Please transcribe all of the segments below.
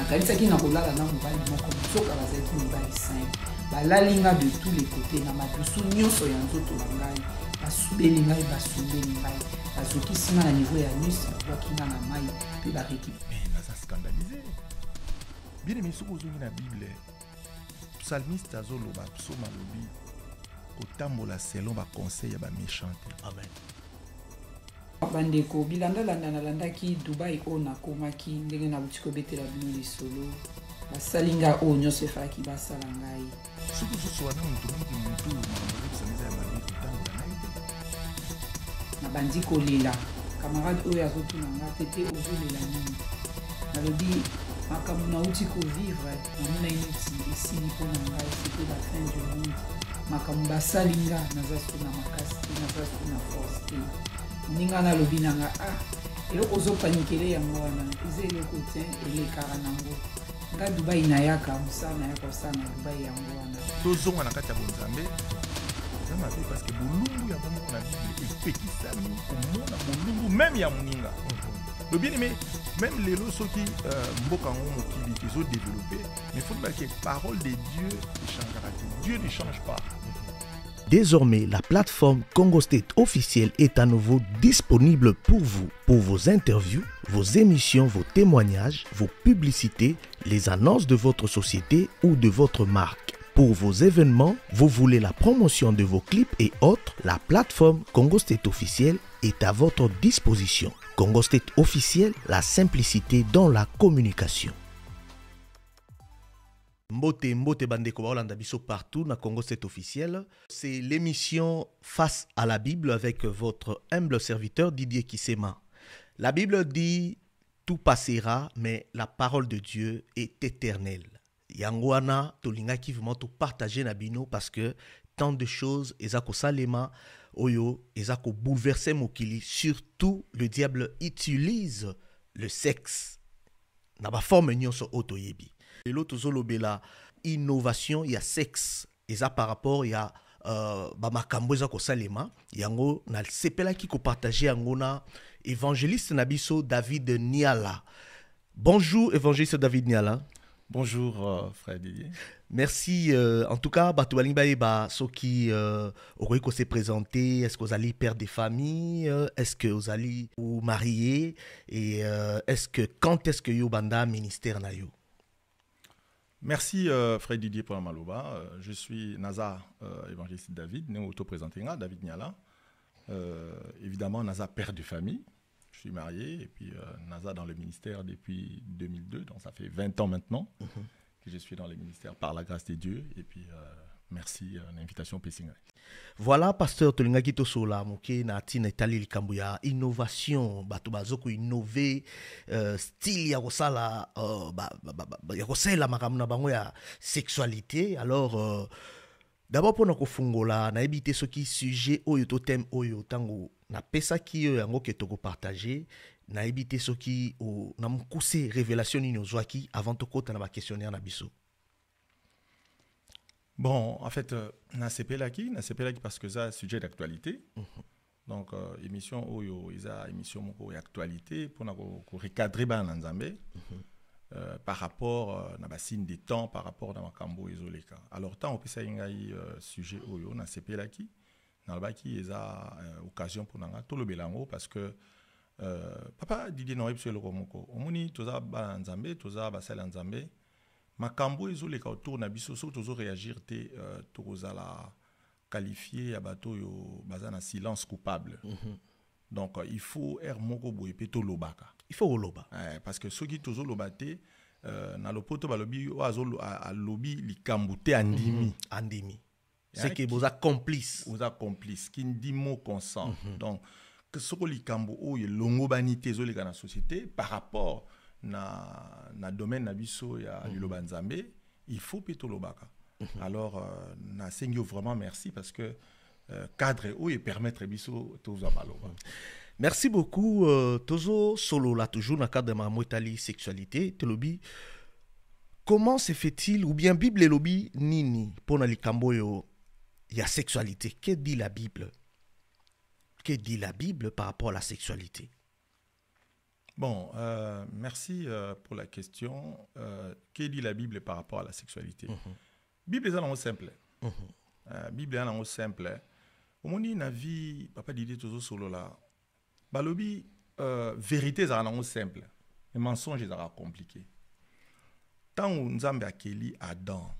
nakanisaki na kolala na mobali moko soka bazalaki mobali 5 balali nga de tous les côtés na madusu nyonso ya nzoto na ngai basubeli ngai basubeli ngai bazokisi nga na niveau ya nus babwaki nga na mai mpe barécupere naza scandalise bien emi soki ozongi na bible psalmiste azoloba psaume alobi kotambola selon baconseil ya baméchant te amen bandeko bilanda-landa nalandaki dubai oyo nakomaki ndenge nauti kobetela bino lisolo basali ngai oyo nyonso efalaki basala ngai soki osusu wana moto mingi motu nakolekisaniza ya mabe kotambola ngai te nabandi kolela camarade oyo azotuna nga tete ozolela nini nalobi makambo nauti kovivre namona ineti esili mpona ngai sete la fin du monde makambo basali nga naza su na makasi te naza su na force te ninga lobina nga ah eloko ozopanikele yango wana eza eloko te elekaka nango nga dubai nayaka mosala nayaka osala na dubai yango wana tozonga na kati ya bonzambe eza mabe parceke bolumbu ya bongo na bibli epekisami komona bolumbu meme ya moninga le bien aimé même lelo soki euh, mboka yango mokili ezodéveloppe mais faut dibake parole de dieu echangaka te dieu ne change pas Désormais, la plateforme Congo State officielle est à nouveau disponible pour vous, pour vos interviews, vos émissions, vos témoignages, vos publicités, les annonces de votre société ou de votre marque. Pour vos événements, vous voulez la promotion de vos clips et autres, la plateforme Congo State officielle est à votre disposition. Congo State officielle, la simplicité dans la communication. Mbote Mbote Biso partout, na Congo c'est officiel. C'est l'émission Face à la Bible avec votre humble serviteur Didier Kissema. La Bible dit tout passera, mais la parole de Dieu est éternelle. Yangwana, Tolinga vivement tout partager Nabino parce que tant de choses, Ezako Salema, Oyo, Ezako bouleverser Mokili, surtout le diable utilise le sexe. Naba forme nyon so et l'autre, il y innovation le sexe Et ça, par rapport il y euh, le ko salema, yango ko kopartage yango na évangéliste Nabiso david niala bonjour évangéliste david niala Bonjour euh, frère Didier. Merci. Euh, en tout cas, Batou bah ceux bah, qui euh, auraient qu'on s'est présenté, est-ce que vous allez perdre des familles, est-ce que vous allez vous marier et quand est-ce que quand est-ce que ministère na Merci euh, Fred Didier pour Malouba. Euh, je suis Nazar euh, Évangéliste David, né au présenté David Niala. Euh, évidemment, Nazar père de famille. Je suis marié et puis euh, Nazar dans le ministère depuis 2002, donc ça fait 20 ans maintenant mhm. que je suis dans le ministère par la grâce des dieux Et puis merci l'invitation euh, Pessing. voilà pasteur Tolinga moke na Nati innovation euh, style ya euh, ya na sexualité alors d'abord pour na kofungola nayebi sujet oyo thème oyo Na yo yango ke partager, soki na révélation nini avant kota na questionnaire na biso Bon, en fait, euh, sais pas qui parce que ça un sujet d'actualité. Mhm. Donc, euh, émission Oyo, Isa, émission Moko et actualité, pour nous recadrer Bananzambe ben, mhm. euh, par rapport à euh, la signe des temps, par rapport à Makambo et Zoleka. Alors, tant on peut un euh, sujet Oyo, qui, c'est une occasion pour nous, tout le belango, parce que euh, papa Didier Noé, le Moko, Omuni, Toza Bananzambe, ben, Toza Basel ben, Nzambe, makambo ezoleka autour na biso réagir te euh, ya silence coupable mhm. donc euh, il faut sont moko boye mpe il faut loba eh, parce que soki tozoloba te euh, na lopoto balobi sont andimi mm -hmm. andimi vous complice Ils complice qui ne dit mm -hmm. donc la société par rapport na, na domaine na biso ya mm. liloba nzambe il faut mpe tolobaka mm-hmm. alors euh, nasengi yo vraiment merci parce que euh, cadre oyo permettre biso tozwa maloba mm. merci beaucoup euh, solo là toujours le cadre ma etali sexualité telobi comment se fait-il ou bien bible pour nini pour na likambo oyo ya sexualité que dit la bible que dit la bible par rapport à la sexualité Bon, euh, merci euh, pour la question. Euh, que dit la Bible par rapport à la sexualité mhm. Bible est un simple. Mm Bible est un simple. Au moins, il y papa dit toujours sur là. Balobi, vérité est un simple. Les mensonges sont compliqués. Tant que nous avons Kelly Adam,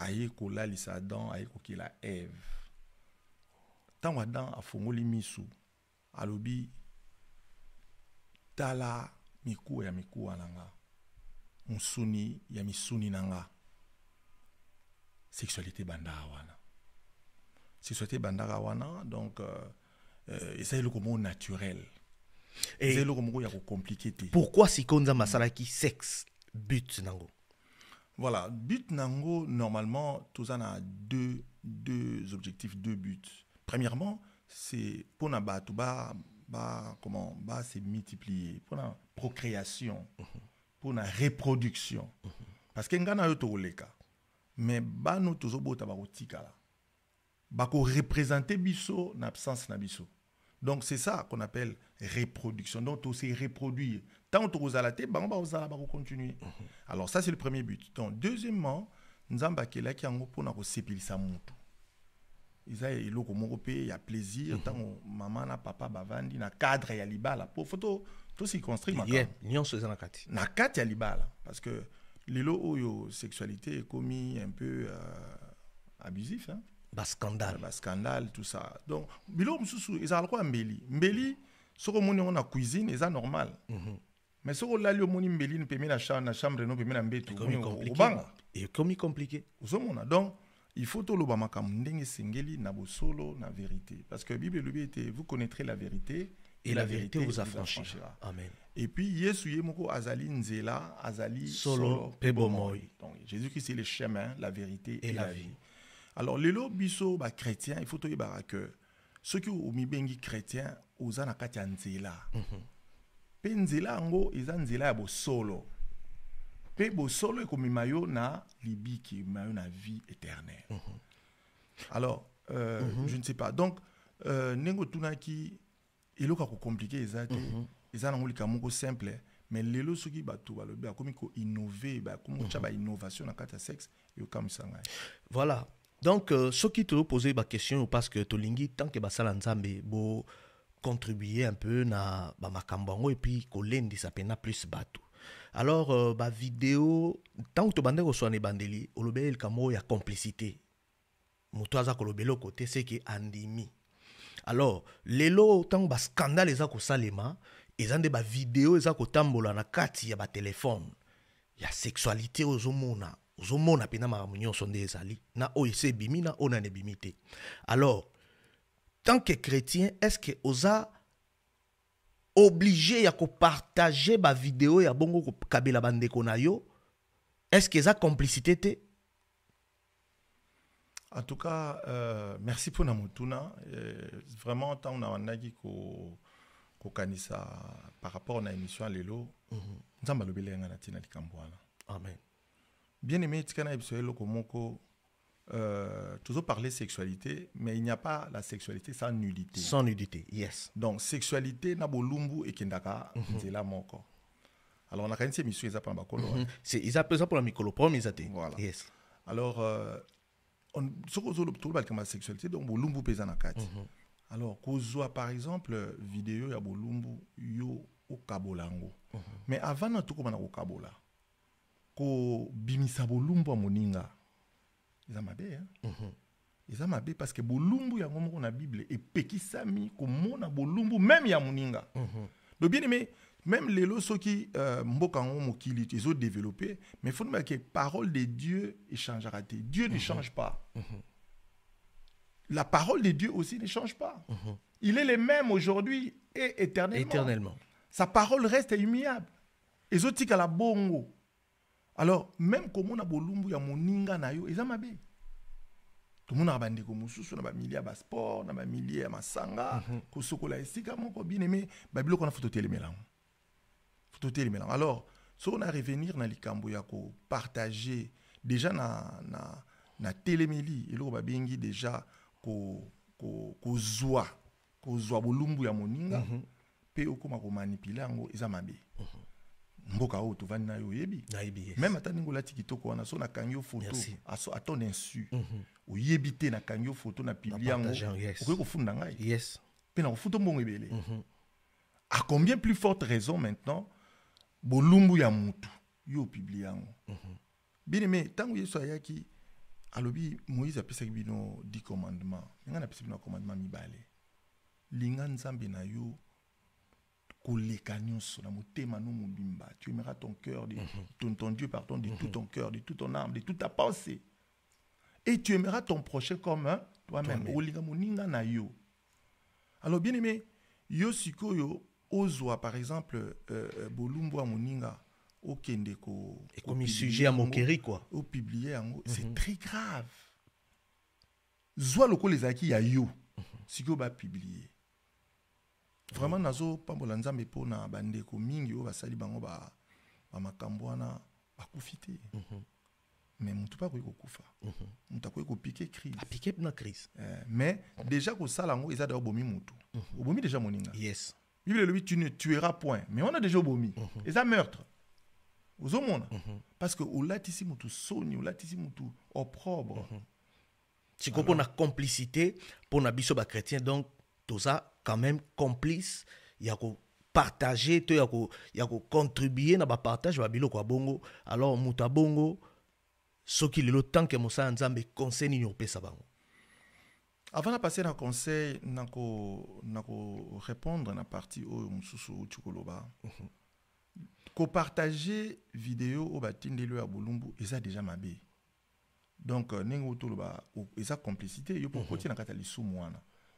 aye Lisa Adam, aye kokila Eve. Tant Adam a fongoli misu, alobi tala miku ya miku ananga msuni ya misuni na sexualité bandawana wana sexualité ebandaka donc euh, euh, eza le naturel et le mot compliqué kocomplike te pourquoi konza masala qui sexe but nango voilà but nango normalement en a deux, deux objectifs deux buts premièrement c'est pour n'abattre bas bah, comment, bah, c'est multiplier, pour la procréation, pour la reproduction. Parce que nous avons eu cas. Mais bah, nous toujours beau tabarotika là. Bah, qu'on représente biso, n'absence na Donc c'est ça qu'on appelle reproduction. Donc tout c'est reproduire. Tant que vous allez bah, on va continuer. Alors ça c'est le premier but. Donc deuxièmement, nous avons baqué là qui en pour nous sépiler sa montre. Il y a ya plaisir a mm -hmm. maman na papa bavandi na cadre ya libala po foto tosiconstruire makambo nyonso construit na kati y ya libala parce que l'ilo oyo sexualité commis un peu euh, abusif hein? scandale scandale, tout ça donc ils un quoi, mbeli mbeli on a cuisine c'est normal mm -hmm. mais soki cuisine, moni mbeli pembeni na chambre no a na mbeto il c'est compliqué a donc il faut toloba makambo ndenge singeli na solo na vérité parce que bible lui était vous connaîtrez la vérité et, la, la vérité, vous affranchira amen Et puis yesu ye azali nzela azali solo mpe bomoi donc jésus christ est le chemin la vérité et, la, vie, vie. alors lelo biso chrétien, il faut toyebaka que soki ceux chrétien oza na kati ya nzela mpe mhm. mm -hmm. nzela yango eza nzela ya bosolo solo bosolo ekomema yo na libi ekimema yo na vie éternelle mhm. alors euh, mhm. je ne sais pas donc euh, ndenge otunaki eloko ya kocomplike eza te mm -hmm. eza nango likambo moko simple mais lelo soki bato balobi bakomi koinnove bakomi kotya mhm. bainnovation na kati ya sexe eyokamwisa ngai voilà donc euh, soki tozopose baquestion parce que tolingi tanke basala nzambe bo contribuer un peu na bamakambo yango epuis kolendisa mpena plus bato alors euh, ba au ntango tobandaki bandeli, ebandeli olobeli likambo y ya complicité moto aza koloba côté, te qui andimi alors lelo ntango bascandale eza kosalema eza nde bavideo eza kotambola na kati ya batelefone ya sexualité a ozomona ozomona mpena makambo nyonso nde ezali na oyo des ebimi na oyo nani alors tant que chrétien est ce que oza obligé ya kopartage vidéo ya bongo bande konayo est-ce que ça complicité te en tout cas euh, merci la motuna euh, vraiment tant on agi co ko par rapport à l'émission lelo nous -hmm. nzambe alobeli na tina amen bien aimé etikana na lelo eloko moko euh, toujours parler sexualité, mais il n'y a pas la sexualité sans nudité. Sans nudité, yes. Donc, sexualité, na nabolumbu et kendaka, mhm. c'est là mon Alors, on a quand même ces missions, ils appellent Bakolo. Mhm. C'est ils appellent ça pour la pour la appellent. Voilà. Yes. Alors, euh, on soko zo tout le ma sexualité, donc bolumbu pesa na kati. Mhm. Alors, kozwa par exemple, vidéo ya bolumbu yo okabolango. Mais avant, tout comme on a okabola, ko bimisa bolumbu moninga. Ils mabe hein? Ils parce parce que bolumbu ya na bible epekisami komona bolumbu même ya muninga mm Donc bien aimé même les qui qui euh, mboka les mais il mais que la parole de dieu change raté. dieu ne change pas la parole de dieu aussi ne change pas il est le même aujourd'hui et éternellement. éternellement sa parole reste immuable la bongo alors même a bolumbu ya moninga na yo eza on a un na ba a un na bamilie ya masanga un -hmm. de esika moko on a wana fototelemelango fototelemelango alors on a revenir na likambo ya partager. déjà na, na, na telemeli on a déjà ko ko, ko zoa bolumbu ya moninga mhm mboka oyo tovandi nayo oyebi meme ata ndenge olati kitoko wana so nakangi yo foto aso ata on insu mm -hmm. oyebi te nakangi yo foto na pibli yango yes. okoki kofunda ngai yes. mpe nakofuta mbongo ebele a mhm. combien plus forte raison maintenant bolumbu ya mutu yo opibli yango mm -hmm. bien-aime ntango yesu ayaki alobi moïse apesaki bino 10 commandement ngai napesi bino commandement mibale linga nzambe na yo koleka sur na motema no mobimba tu aimeras ton cœur de mhm. ton, ton dieu pardon de tout mhm. ton cœur de toute ton âme de toute ta pensée et tu aimeras ton prochain comme hein, toi-même olinga moninga yo alors bien aimé yo sikoyo ozwa par exemple euh, euh Muninga au moninga okende ko comme sujet à mokeri quoi au yango c'est mhm. très grave zwa lokola ezalaki ya yo va publier vraiment nazopambola nzambe bande bandeko mingi oyo basali bango bamakambo ba na bakufi te mm -hmm. mais motu mpe mhm. akoki kokufa motu akoki kopike criseapike na crise eh, mais déjà -hmm. déjà kosala yango eza bomi motu mm -hmm. obomi déjà moninga yes bible elobi tu ne tueras point mais on a déjà obomi mhm. eza meurtre ozomona mhm. parce que olatisi motu soni olatisi motu opprobre sikoyo mpona complicité pour mpona biso chrétien donc toza quand même complice il y a il y a ya kocontribue na partage babiloko ya bongo alors moto le soki que tanke mosala nzambe conseil nini opesa bango avant na passe na conseil répondre na partie oyo mosusu outi ko partager vidéo oyo batindeli oyo ya bolumbu ça déjà mabe donc euh, ndenge otoloba ça complicité yo pour kotina kati ya lisumu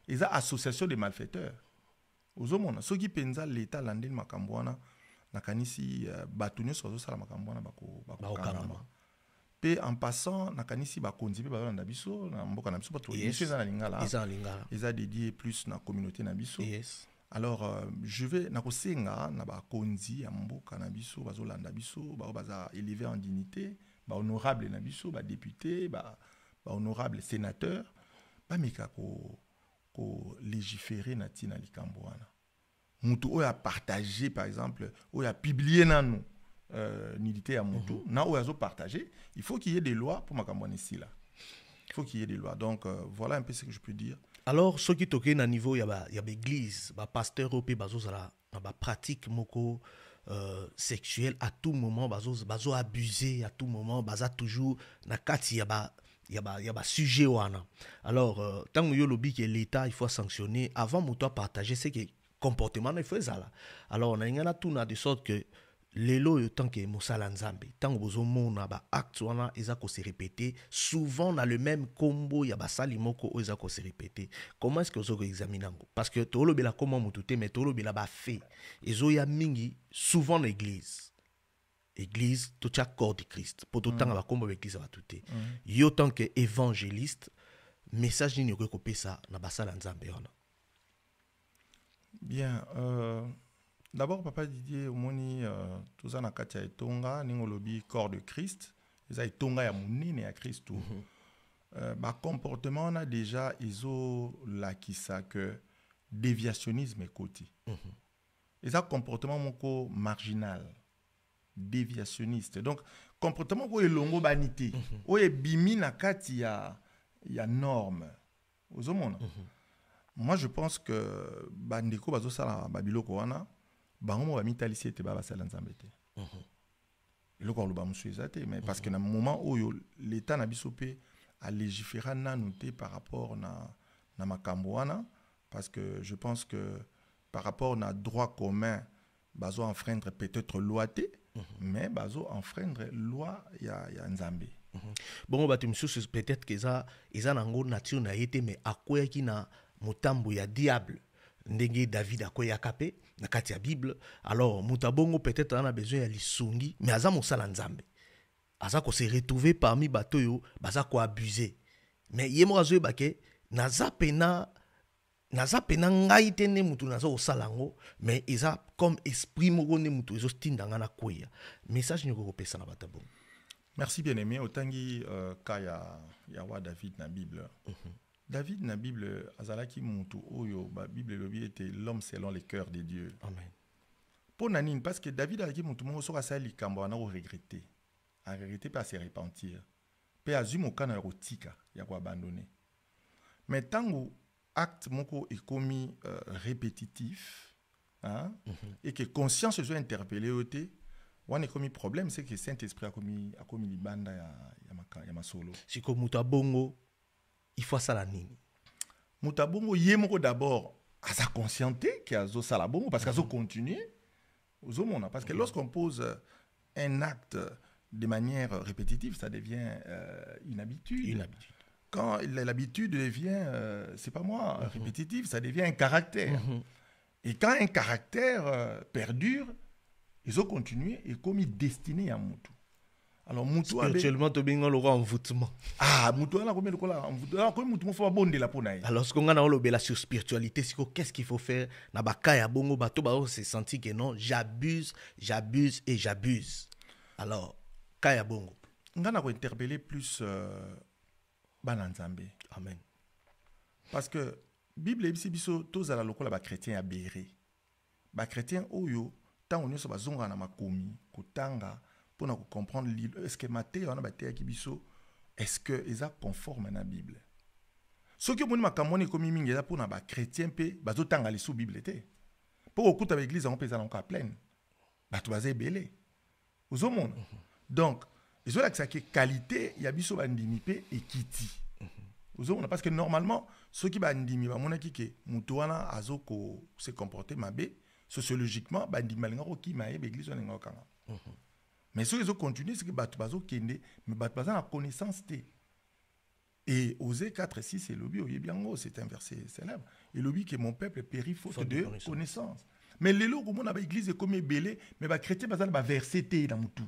eza association de malfaiteur ozomona soki mpenza l'État alandeli makambo wana nakanisi uh, bato nyonso bazosala makambo wana bakokangama mpe en passant nakanisi bakonzi mpe bazolanda biso na mboka na biso bato yes. eza na lingala eza dédié plus na communauté na biso yes. alors euh, je vais nakosenga na bakonzi ya mboka na biso bazolanda biso baza élevé en dignité honorable na biso député bahonorable ba sénateur bameka ko légiférer na tina likambo wana mutu oyo par exemple oyo a nanu euh, nidité ya mutu Na -hmm. azo oyo il faut qu'il y ait des lois pour makambo wana esila il faut qu'il y ait des lois donc euh, voilà un peu ce que je peux dire alors qui tokei na niveau ya l'église, ba pasteur oyo mpe zala na pratique moko euh, sexuelle à tout moment bazo, bazo abusé à tout moment basa toujours na kati ya il y a ba y a ba sujet wana alors euh, tant que lobby que l'état il faut sanctionner avant toi partager ce que comportement il faut ça alors on a ngana tout de sorte que euh, tant Moussa nzambi, tant ke mosala nzambe ntango bozomona baacte wana se répéter. souvent dans le même combo ya basali moko oyo se répéter. comment est-ce que ozokoexamine examine parce que tolobela koma comment te mais tolobela bafe y'a mingi souvent l'Église église ça, corps de christ pour tout va mm. va tout mm. que évangéliste message ça, na basa bien euh, d'abord papa didier moni euh, toza na corps de christ tonga ya ya à Christ. Mm-hmm. euh, bah, déjà un déviationnisme mm comportement marginal déviationniste. Donc, comportement oyo elongo banité, mhm. oyo ebimi na kati ya, ya norme. ozomona mm -hmm. moi je pense que bandeko bazosala babilo koana bango mo bamitalisi ete babasala nzambe te mm -hmm. eloko aloba mosu eza te mais parce mhm. que na moment où l'état na bisopé à légiférer n'a noté par rapport na, na makambo parce que je pense que par rapport na droit commun bazo enfreindre peut-être loi Mhm. mais bazo enfreindre loi ya, ya nzambe mhm. bon -hmm. bongo bato peut-être ça eza eza nango nature na mais te mais qui na mutambu ya diable ndenge david akweyaka mpe na kati ya bible alors mutabongo peut-être on a besoin ya lisungi mais aza mosala nzambe aza se retrouver parmi bato yo baza ko abuser mais ye moko azoyeba ke naza pena naza pena ngai te nde mutu naza kosala yango mais eza comme esprit moko nde mutu ezotinda na message nyoko kopesa na bato merci bien aimé otangi euh, ka ya, ya wa david na bible mm -hmm. david na bible azalaki mutu oyo babible elobi ete l'homme selon le cœur de dieu amen Pour na nini parce que david azalaki mutu moko soki asali likambo wana koregrete aregrete mpe ase repentir mpe azwi mokano ya kotika ya koabandone mais ntango acte moko est commis euh, répétitif hein? Mhm. et que conscience se interpellée yo On est commis problème c'est que saint esprit a commis libanda ya, ya, Yamassolo. ya comme mutabongo il faut la nini Mutabongo yemoko d'abord à sa conscienté mhm. parce que zo continuer parce que lorsqu'on pose euh, un acte de manière répétitive ça devient une euh, habitude, une habitude quand l'habitude devient, euh, c'est pas moi, mhm. répétitif, ça devient un caractère. Mhm. Et quand un caractère euh, perdure, ils ont continué et commis destiné à Moutou. Alors Moutou avait... Actuellement, roi en envoûtement. Ah, Moutou a combien de quoi Alors, comme Moutou, il faut de la peau. Alors, ce qu'on a la sur spiritualité, c'est qu'est-ce qu'il faut faire Nabaka et Bongo, Bato, Bao, c'est senti que non, j'abuse, j'abuse et j'abuse. Alors, Kaya Bongo. On a interpellé plus. Euh, bana nzambe amen parce que bible yebisi biso tozala lokola bakretien ya bere bakretien oyo ntango nyonso bazongaka na makomi kotanga mpo na kocomprendre libre estce mateya wana bateyaki biso est-ce que eza conforme na bible soki omoni makambo wana ekomi mingi eza mpo na bakretien mpe bazotanga lisu bible te mpo kokuta baeglize yango mpe eza nango ya pleine bato baza ebele ozomona mhm. donc ezolakisa ke qualité ya biso bandimi mpe ekiti ozomona parce que normalement ceux soki bandimi bamonaki ke moto wana azo ko se comporter mabé, sociologiquement bandimi balingaka kokima ye baeglise wana alingaka kokanga mais ce ezocontinue soki bato bazokende mais bato pas connaissance et osé 4 et 6 elobi oyebi yango c'est un verset célèbre qui est mon peuple périt faute de connaissance mais les a église comme est belé, mais bah, chrétiens, baza va bah, verser te dans tout.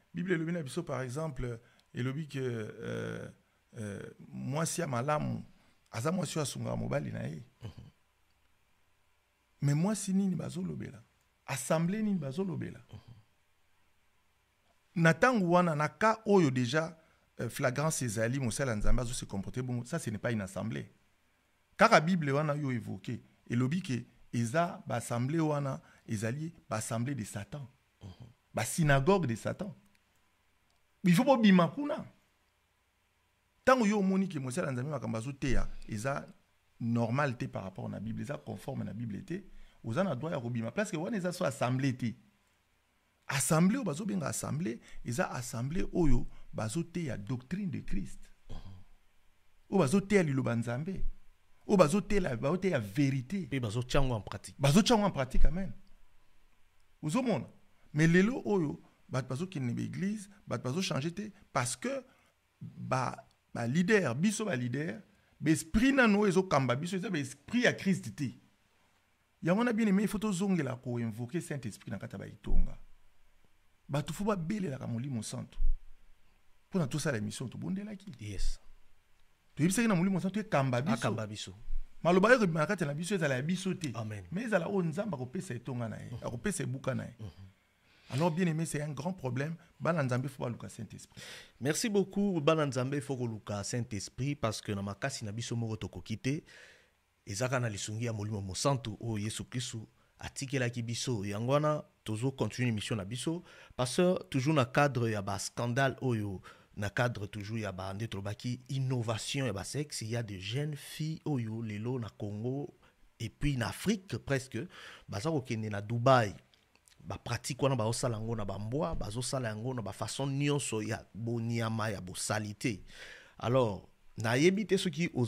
bible et le par exemple elobi ke euh, euh, mwasi ya malamu aza mwasi oyo à son grand mobile mm -hmm. mais moi si ni asamble nini bazolobela ni -hmm. na ntango wana na cas oyo déjà euh, flagrance ali mosala ya nzambe se comporter bon ça ce n'est pas une assemblée car la bible wana oyo le elobi ke eza baassemble wana ezali baassemble de satan mm-hmm. bas synagogue de satan pas bimakuna. kuna ntango yo moni ke mosala ya nzambe te ya. eza normal te par rapport na bible eza conforme na bible te oza na droit ya kobima que wana eza so assemblé te Assemblé oyo benga assemblé. eza assemblé oyo ya doctrine de christ oyo bazoteya liloba nzambe oyo te ya vérité mpe tiango en pratique tiango en pratique amen ozomona mais lelo oyo bat paso kende be église bat paso changer parce que ba ba leader biso ba leader esprit na no ezo kamba biso eza esprit ya Christ te yango na bien aimé il faut tozongela ko invoquer Saint Esprit na kata ba itonga bato tout ça la mission tu tosala là qui? yes toyebisaki na mon centre kamba biso maloba oyo ekobima na kati na biso ezala ya biso Amen. mais ezala oyo nzambe akopesa itonga na ye akopesa ebuka na ye mm -hmm. Alors, bien aimé, c'est un grand problème. Balanzambe, il faut le Saint-Esprit. Merci beaucoup, Balanzambe, il faut le Saint-Esprit, parce que dans ma casse, il y a des qui na lisungi ya molimo mosantu oyo yesu kristu atikelaki biso yango toujours tozocontinue mission na biso pasteur toujours na cadre ya scandale oyo na cadre toujours ya ba innovation tolobaki innovation Il y a des jeunes filles oyo lelo na congo et puis en afrique presque baza kokende na Dubaï pratique wana bazosala yango na bambwa bazosala yango na ya ya alors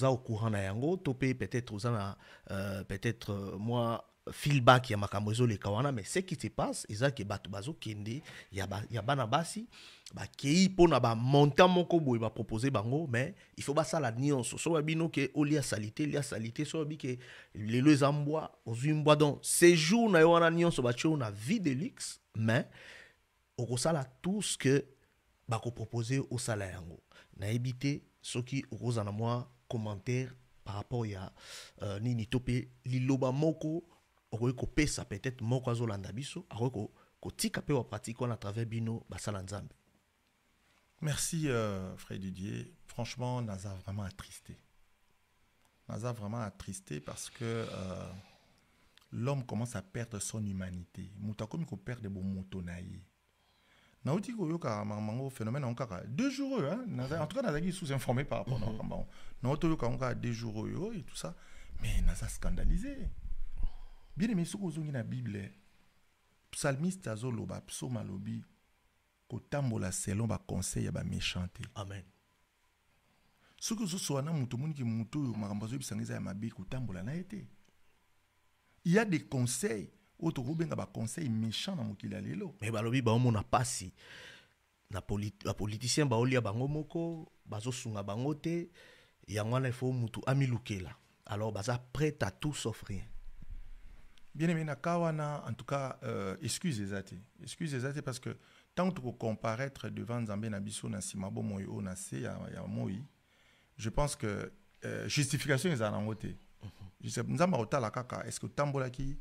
au courant na yango to peut-être oza euh, peut-être euh, moi feedback ya makambo ezoleka kawana mais ce qui se passe eza que bato bazokende ya, ba, ya bana basi bakei mpona bamontant moko boye bapropose bango mais il faut basala nyonso so babino ke olia salite lia salite so babi ke lelo eza mbwa ozwi mbwa donc séjour na yo wana nyonso batie na vie de luxe mais okosala tout ce ke bakopropose osala yango nayebi te soki okozala mwa commentaire par rapport ya euh, nini topé mpe liloba moko okoki ça peut-être moko azolanda biso akoki kotika peu pratique wana à travers bino basala nzambe merci euh, frère didier franchement naza vraiment attristé naza vraiment attristé parce que euh, l'homme commence à perdre son humanité Il akomi koperde bomoto na ye nauti koyoka mango phénomène yango kaka deux jours hein. en tout cas Naza qui sous-informé par rapport mhm. na bon. On nauti oyoka yango kaka deux jours et tout ça mais naza scandalisé bien aimé soki ozongi na bible psalmiste azoloba psaume alobi kotambola selon baconseil bah, ya baméchant amen soki ozosola na moto omoniki moto oyo makambo azoyebisanga eza ya mabe kotambola na ye te il y a des conseils oyo tokobenga baconseil méchant na mokili ya lelo me balobi baomona mpasi na bapoliticien baolia bango moko bazosunga bango te yango wana ifo mutu amilukela alors baza prête à tout sauf bien-aimé nakawana. en tout cas euh, excuse eza te excuse eza te parce que tant tokocomparaître devant nzambe na biso na nsima Moyo na se ya, ya moi je pense que euh, justification ezala Nous te nzambe la kaka est ce que qui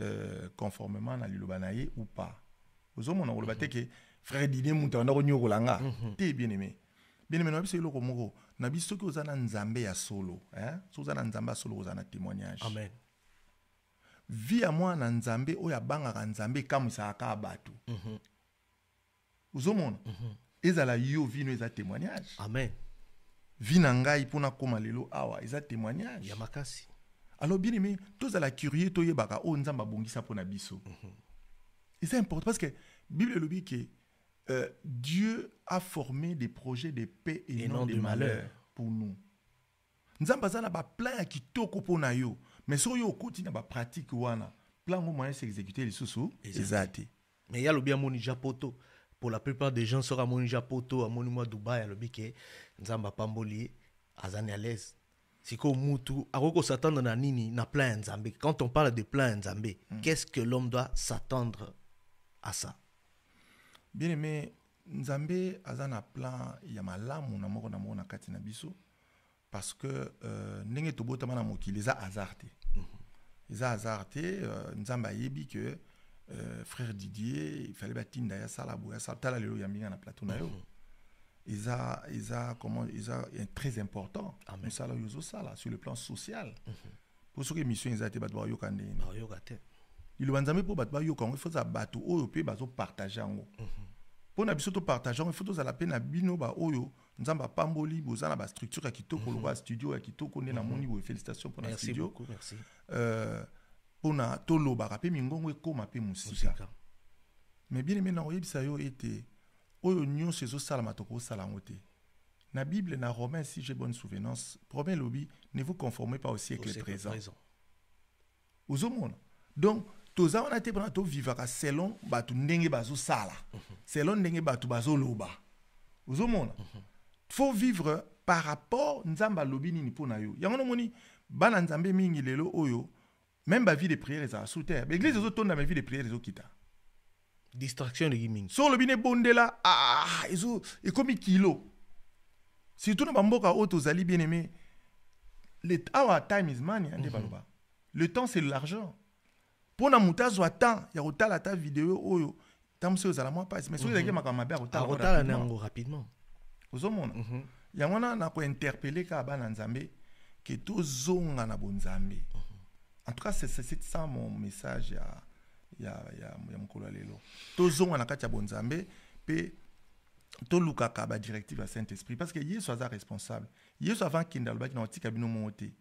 euh, conformément na liloba ou pas ou pas on koloba te que frère dine mutu abanda konyokola nga te bien-aimé bien-aimé na biso eloko moko na biso soki oza na nzambe ya solo hein so oza na nzambe solo kozala na témoignage Amen vi ya mwana nzambe oyo abangaka nzambe ekamwisaka kaka bato mm -hmm. ozomona mm -hmm. ezala yo vino eza témoignage amen vi na ngai mpo nakóma lelo awa eza témoignage ya makasi alors bien aimé tozala curieux toyebaka oyo oh, nzambe abongisa mpo na biso mm -hmm. eza important parce que bible elobi ke euh, dieu a formé des projets de paix et, et non, non de malheur pour nous nzambe aza na baplan ya qui mpo na yo mais soki oyo okoti na pratique wana plan ngo moyen les sous-sous te mais ye bien mon japoto pour la plupart des gens sera mon japoto amoni mwa dubai alobi ke nzambe apamboli ye azani à l'aise sikoyo mutu akoki kosatendre na nini na plan ya quand on parle de plan ya hmm. qu'est ce que l'homme doit s'attendre à ça bien aimé nzambe aza na plan ya malamu na moko na na kati na biso parce que euh, ndenge tobotama na mokili eza hasard te mhm. eza hasard te euh, nzambe ayebi que euh, frère didier il fallait ya sala boya sala tala lelo alléluia mbinga na plateau ils yo ils mhm. eza comment est très important mosala ça là sur le plan social mhm. mission mpo soki émission eza te bato bayoka ndeni bayoka te liloba nzambe mpo bato bayoka au Yopé bato oyo mpe bazopartage yango mpo na il faut que ça la peine à bino bah, Yopé nzamba pamboli bozana na structure ya kitoko mm -hmm. lokola studio ya kitoko nena moni mhm. namoni félicitations pour la studio merci beaucoup merci euh, tolo tolobaka mpe mingongo ekóma pe mosika mais bien aimé nakoyebisa yo ete oyo nyonso ezosalama tokosala sala te na bible na romain si j'ai bonne souvenance romain lobi ne vous conformez pas au siècle présent aux ozomona donc toza wana te mpona tovivaka selon bato ndenge sala mhm. selon ndenge bato bazoloba ozomona mm -hmm faut vivre par rapport nzamba lobini ni mpo na yo yango moni bana nzambe mingi lelo oyo même vie de prière ezala sous terre baeglise ma vie de prière ezokita distraction de gaming. so olobi na ebondela ah, comme kilo surtout na bamboka auto ali bien aimé le, our time is money nde mhm. baloba mm -hmm. le temps c'est l'argent Pour na moto azwa temps ya la ta vidéo oyo Temps c'est ozala mwa pas mais soki ezalaki mhm. makambo mabe akotala yango rapidement ozomona mm -hmm. yango wana nakointerpele kaka bana nzambe ke tozonga na bonzambe mm en tout cas c'est ça mon message ya, ya, ya, ya mokolo ya lelo tozonga na kati ya bonzambe mpe tolukaka badirective ya saint esprit parce que yesu aza responsable yesu avant akende alobaki nakotika bino moko te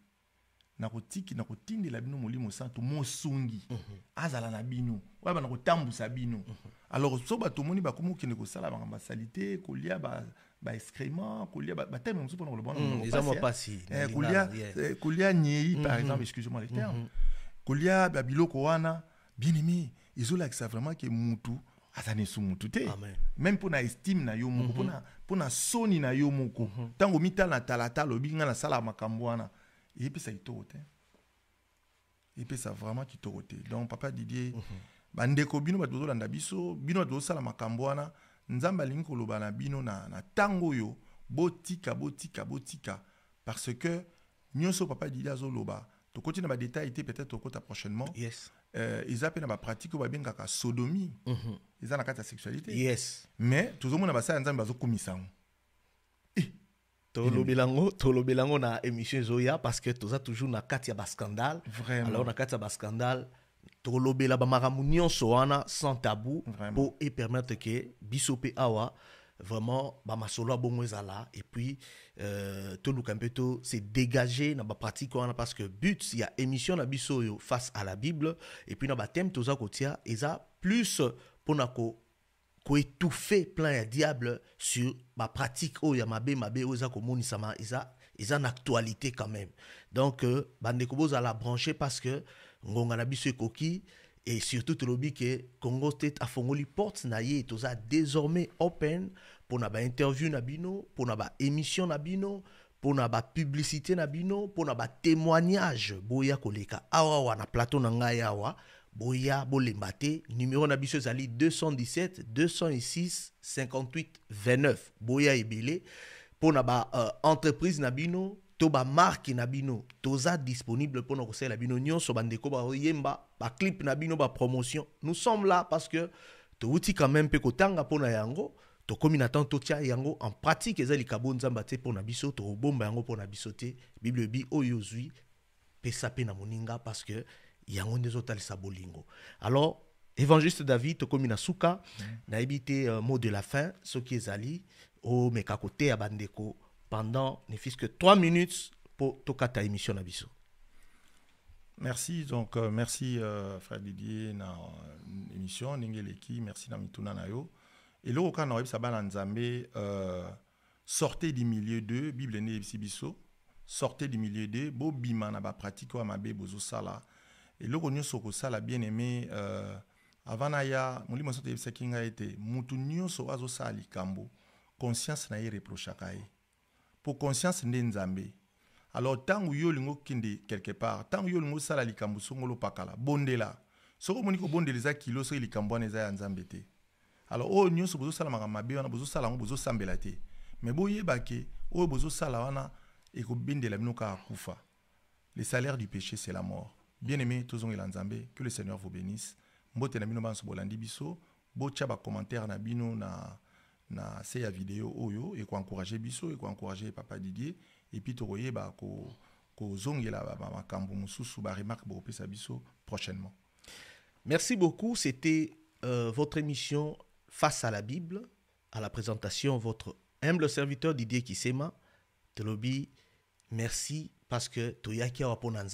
nakotiki nakotindela bino molimo santo mosungi mm azala na bino oyo bana kotambusa bino mm -hmm. alors so bato omoni bakomi kokende kosala bangambo basali te kolia baexcrément kolia bateme mosusu mpona koloba wana kolia nyei par hmm, hmm. exemple excusez-moi le hmm, terme kolia babiloko wana bien ezolakisa vraiment ke mutu aza na mutu te même mpona estime na yo moko mpona soni na yo moko ntango mitala na talatala obi nga nasalaka makambo wana eyepesa kitoko te epesa vraiment kitoko te donc papa didier bandeko bino bato bozolanda biso bino bato bozosala makambo wana nzambe alingi koloba na bino na, na ntango oyo botika botika botika parce que nyonso papa didi azoloba tokoti na badetail te peut-être prochainement yes. euh, eza na oyo sodomie mhm. sexualité yes. mais tozomona basala ya nzambe tolobelango tolobelango na parce que toza toujours na kati ya bascandale alors na tolobela bamakamu nyonso wana sans tabou pour et permettre que bisope awa vraiment bamasolo abongo ezala et puis euh, toluka mpe to se dégage na bapratique wana parce que but ya émission na biso face à la bible et puis na bathème toza kotia eza plus mpona ko koétouffe plein ya diable sur bapratique oyo ya mabe mabe oyo eza komonisama eza eza na actualité quand même donc euh, bandeko la branché parce que ngonga na biso coquille et surtout tolobi que congo state afongoli porte na ye toza désormais open pour interview na pour mpona émission na pour une publicité na pour mpona témoignage boya koleka awa plateau na ngai awa boya bolemba numéro na Zali 217 206 58 29 boya ebele pour pour euh, entreprise n'abino to na bino toza disponible nous sommes bino parce bandeko nous clip na bino promotion. nous sommes là parce que touti quand même sommes kotanga parce yango nous en pratique là parce nzamba te sommes là yango sommes bible sommes O parce que nous na moninga parce que yango là parce alors évangéliste david parce na suka sommes là euh, mot de la fin parce ezali nous sommes bandeko pendant ne fût que trois minutes pour tokata émission na merci donc euh, merci euh, frère didier na euh, émission Ningeleki, merci na mituna Et yo eloko kaka na koyebisa sortez du milieu de bible nde eyebisi sortez du milieu de bobima na bapraktike oyo mabe bozosala eloko nyonso Sala, bien aimé euh, avant naya molimo nyonso toyebisaki ngai ete mutu Soazo Sali likambo conscience na ye reprochaka pour conscience nde nzambe alors ntango yo olingi okende quelque part ntango yo olingi osala likambo songolo pakala bondela soki omoni kobondela eza kilo soki likambo wana eza ya nzambe te alors oyo oh, nyonso bozosala makambo mabe wana bozosala yango bozosambela te me boyeba ke oyo oh, bozosala wana ekobendela bino kaka kufa le salaire du péché c'est la mort bien aimé tozongela nzambe que le seigneur vous bénisse mbote na bino banso bolandi biso botya commentaire na bino na na c'est la video oyo et biso e encourager papa didier et puis to tokoyeba ba ko bamakambo mosusu bo bokopesa biso prochainement merci beaucoup c'était euh, votre émission face à la bible à la présentation votre humble serviteur didier kisema tolobi merci parce que toyaki awa mpo na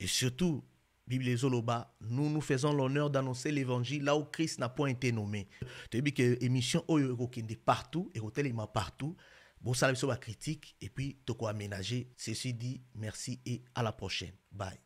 et surtout Bible Zoloba, nous nous faisons l'honneur d'annoncer l'évangile là où Christ n'a point été nommé. Tu as vu que émission oyo oh, partout et m'a partout. Bon ça la critique et puis quoi aménager. Ceci dit, merci et à la prochaine. Bye.